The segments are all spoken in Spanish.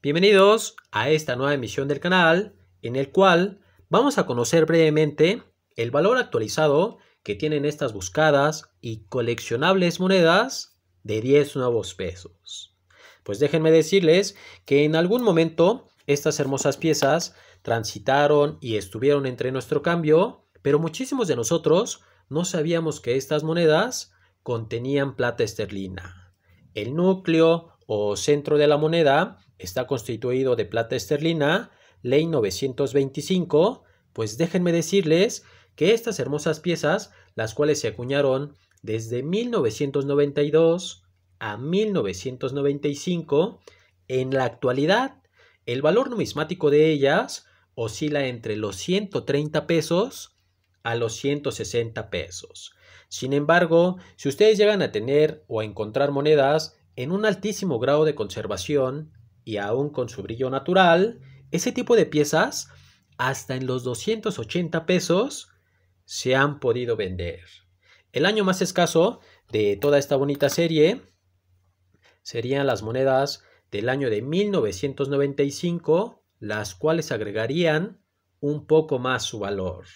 Bienvenidos a esta nueva emisión del canal en el cual vamos a conocer brevemente el valor actualizado que tienen estas buscadas y coleccionables monedas de 10 nuevos pesos. Pues déjenme decirles que en algún momento estas hermosas piezas transitaron y estuvieron entre nuestro cambio, pero muchísimos de nosotros no sabíamos que estas monedas contenían plata esterlina. El núcleo o centro de la moneda está constituido de plata esterlina, ley 925, pues déjenme decirles que estas hermosas piezas, las cuales se acuñaron desde 1992 a 1995, en la actualidad el valor numismático de ellas oscila entre los 130 pesos a los 160 pesos. Sin embargo, si ustedes llegan a tener o a encontrar monedas en un altísimo grado de conservación, y aún con su brillo natural, ese tipo de piezas, hasta en los 280 pesos, se han podido vender. El año más escaso de toda esta bonita serie serían las monedas del año de 1995, las cuales agregarían un poco más su valor.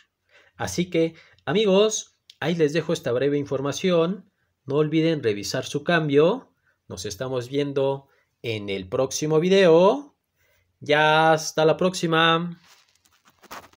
Así que, amigos, ahí les dejo esta breve información. No olviden revisar su cambio. Nos estamos viendo en el próximo video. Ya hasta la próxima.